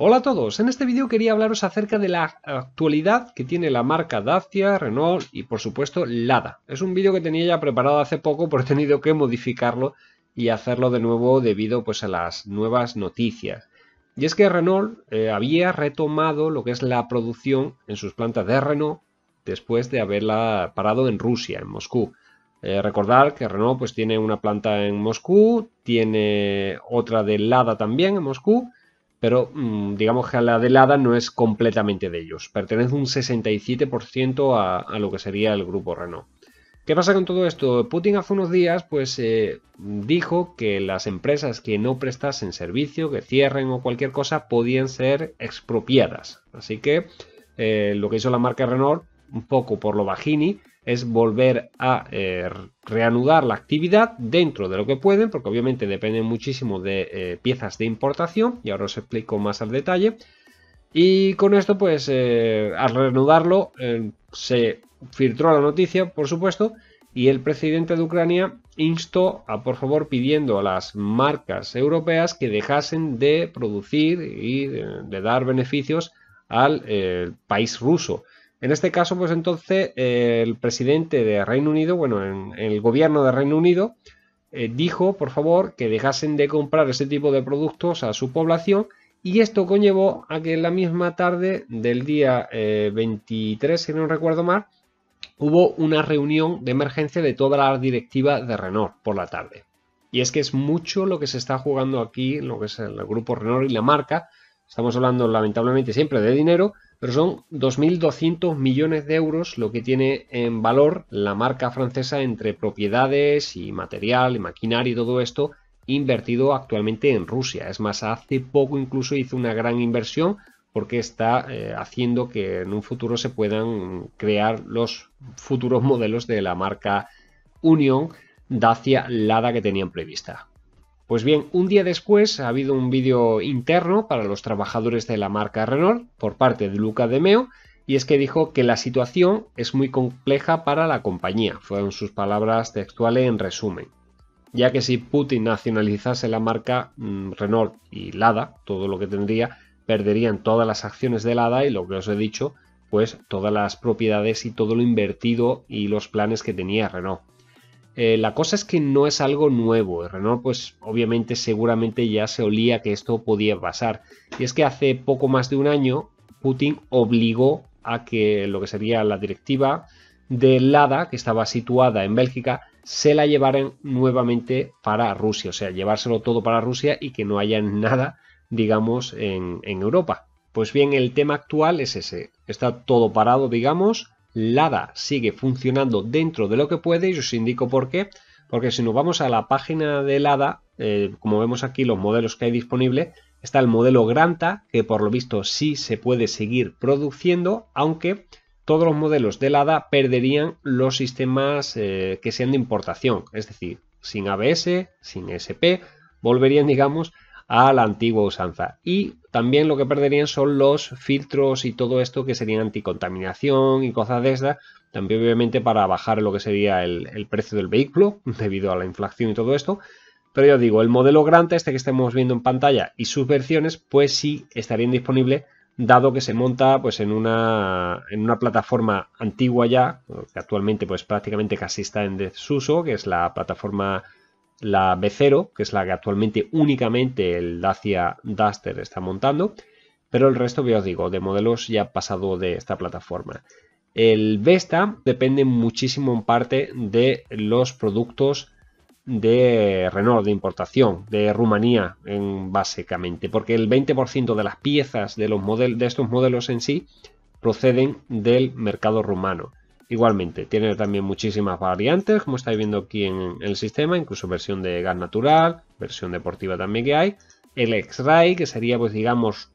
Hola a todos, en este vídeo quería hablaros acerca de la actualidad que tiene la marca Dacia, Renault y por supuesto Lada. Es un vídeo que tenía ya preparado hace poco pero he tenido que modificarlo y hacerlo de nuevo debido pues a las nuevas noticias. Y es que Renault eh, había retomado lo que es la producción en sus plantas de Renault después de haberla parado en Rusia, en Moscú. Eh, recordar que Renault pues tiene una planta en Moscú, tiene otra de Lada también en Moscú pero mm, digamos que la de no es completamente de ellos. Pertenece un 67% a, lo que sería el grupo Renault. ¿Qué pasa con todo esto? Putin hace unos días pues eh, dijo que las empresas que no prestasen servicio, que cierren o cualquier cosa, podían ser expropiadas. Así que eh, lo que hizo la marca Renault, un poco por lo bajini, es volver a eh, reanudar la actividad dentro de lo que pueden, porque obviamente dependen muchísimo de eh, piezas de importación, y ahora os explico más al detalle. Y con esto, pues eh, al reanudarlo, se filtró la noticia, por supuesto, y el presidente de Ucrania instó a, por favor, pidiendo a las marcas europeas que dejasen de producir y de dar beneficios al país ruso. En este caso, pues entonces, eh, el presidente de Reino Unido, bueno, en, el gobierno de Reino Unido, eh, dijo, por favor, que dejasen de comprar ese tipo de productos a su población y esto conllevó a que en la misma tarde del día 23, eh, si no recuerdo mal, hubo una reunión de emergencia de toda la directiva de Renault por la tarde. Y es que es mucho lo que se está jugando aquí, lo que es el grupo Renault y la marca. Estamos hablando lamentablemente siempre de dinero, pero son 2.200 millones de euros lo que tiene en valor la marca francesa entre propiedades y material y maquinaria y todo esto invertido actualmente en Rusia. Es más, hace poco incluso hizo una gran inversión porque está eh, haciendo que en un futuro se puedan crear los futuros modelos de la marca Union Dacia Lada que tenían prevista. Pues bien, un día después ha habido un vídeo interno para los trabajadores de la marca Renault por parte de Luca de Meo y es que dijo que la situación es muy compleja para la compañía, fueron sus palabras textuales en resumen. Ya que si Putin nacionalizase la marca mm, Renault y Lada, todo lo que tendría, perderían todas las acciones de Lada y lo que os he dicho, pues todas las propiedades y todo lo invertido y los planes que tenía Renault. Eh, la cosa es que no es algo nuevo. Renault, pues obviamente, seguramente ya se olía que esto podía pasar. Y es que hace poco más de un año, Putin obligó a que lo que sería la directiva de Lada, que estaba situada en Bélgica, se la llevaran nuevamente para Rusia. O sea, llevárselo todo para Rusia y que no haya nada, digamos, en, en Europa. Pues bien, el tema actual es ese. Está todo parado, digamos Lada sigue funcionando dentro de lo que puede y os indico por qué. Porque si nos vamos a la página de Lada, eh, como vemos aquí los modelos que hay disponibles, está el modelo Granta, que por lo visto sí se puede seguir produciendo, aunque todos los modelos de Lada perderían los sistemas eh, que sean de importación. Es decir, sin ABS, sin SP, volverían, digamos, a la antigua usanza. Y también lo que perderían son los filtros y todo esto que serían anticontaminación y cosas de estas, también obviamente para bajar lo que sería el, precio del vehículo debido a la inflación y todo esto. Pero yo digo, el modelo grande este que estamos viendo en pantalla, y sus versiones, pues sí estarían disponibles dado que se monta pues en una, en una plataforma antigua ya, que actualmente pues prácticamente casi está en desuso, que es la plataforma la B0, que es la que actualmente únicamente el Dacia Duster está montando, pero el resto ya os digo, de modelos ya pasado de esta plataforma. El Vesta depende muchísimo en parte de los productos de Renault, de importación, de Rumanía, básicamente, porque el 20% de las piezas de, los modelos de estos modelos en sí proceden del mercado rumano. Igualmente, tiene también muchísimas variantes, como estáis viendo aquí en el sistema, incluso versión de gas natural, versión deportiva también que hay. El X-Ray, que sería, pues digamos,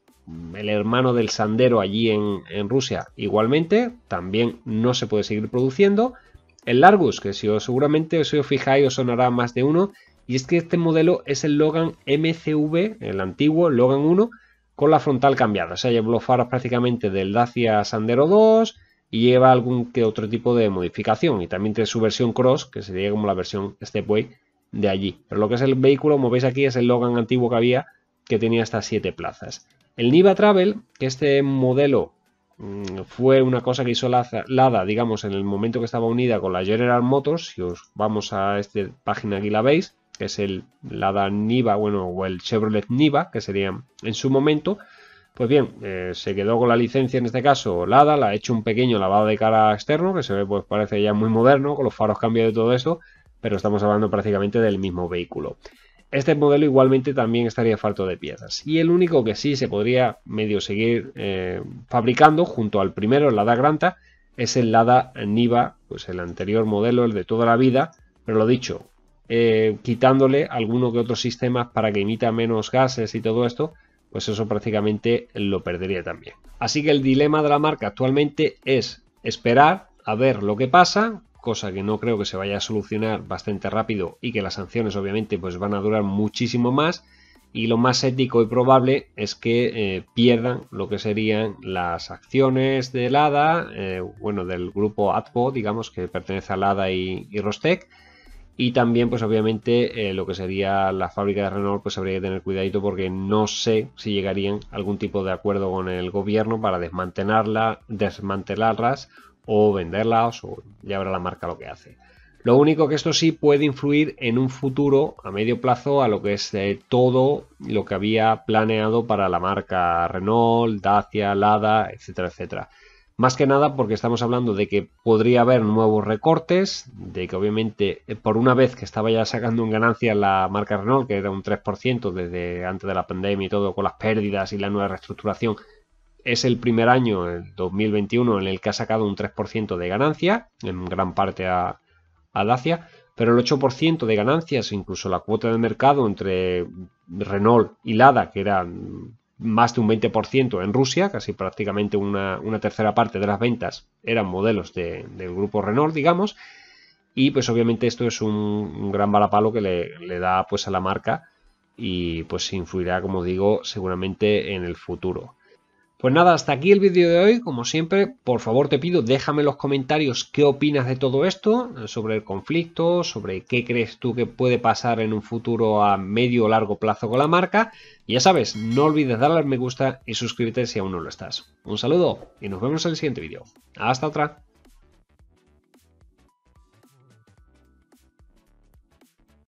el hermano del Sandero allí en, Rusia, igualmente, también no se puede seguir produciendo. El Largus, que si os, seguramente os fijáis os sonará más de uno, y es que este modelo es el Logan MCV, el antiguo Logan 1, con la frontal cambiada. O sea, llevo los prácticamente del Dacia Sandero 2, y lleva algún que otro tipo de modificación. Y también tiene su versión cross, que sería como la versión stepway de allí. Pero lo que es el vehículo, como veis aquí, es el Logan antiguo que había, que tenía estas siete plazas. El Niva Travel, que este modelo mm, fue una cosa que hizo Lada, digamos, en el momento que estaba unida con la General Motors, si os vamos a esta página aquí la veis, que es el Lada Niva, bueno, o el Chevrolet Niva, que sería en su momento, pues bien, eh, se quedó con la licencia en este caso Lada, la ha hecho un pequeño lavado de cara externo, que se ve, pues parece ya muy moderno, con los faros cambios de todo eso, pero estamos hablando prácticamente del mismo vehículo. Este modelo igualmente también estaría falto de piezas. Y el único que sí se podría medio seguir eh, fabricando junto al primero, el Lada Granta, es el Lada Niva, pues el anterior modelo, el de toda la vida, pero lo dicho, eh, quitándole algunos que otros sistemas para que emita menos gases y todo esto, pues eso prácticamente lo perdería también. Así que el dilema de la marca actualmente es esperar a ver lo que pasa, cosa que no creo que se vaya a solucionar bastante rápido y que las sanciones obviamente pues van a durar muchísimo más y lo más ético y probable es que eh, pierdan lo que serían las acciones de Lada eh, bueno, del grupo ATPO, digamos, que pertenece a Lada y, y Rostec, y también, pues obviamente, eh, lo que sería la fábrica de Renault, pues habría que tener cuidadito porque no sé si llegarían a algún tipo de acuerdo con el gobierno para desmantelarla, desmantelarlas o venderlas o ya verá la marca lo que hace. Lo único que esto sí puede influir en un futuro a medio plazo a lo que es eh, todo lo que había planeado para la marca Renault, Dacia, Lada, etcétera, etcétera. Más que nada porque estamos hablando de que podría haber nuevos recortes, de que obviamente eh, por una vez que estaba ya sacando en ganancia la marca Renault, que era un 3% desde antes de la pandemia y todo, con las pérdidas y la nueva reestructuración, es el primer año, el 2021, en el que ha sacado un 3% de ganancia, en gran parte a, a Dacia, pero el 8% de ganancias, incluso la cuota de mercado entre Renault y Lada, que eran más de un 20% en Rusia, casi prácticamente una, tercera parte de las ventas eran modelos del grupo Renault, digamos, y pues obviamente esto es un, gran balapalo que le, da pues a la marca y pues influirá, como digo, seguramente en el futuro. Pues nada, hasta aquí el vídeo de hoy. Como siempre, por favor te pido, déjame en los comentarios qué opinas de todo esto, sobre el conflicto, sobre qué crees tú que puede pasar en un futuro a medio o largo plazo con la marca. Y ya sabes, no olvides darle al me gusta y suscribirte si aún no lo estás. Un saludo y nos vemos en el siguiente vídeo. Hasta otra.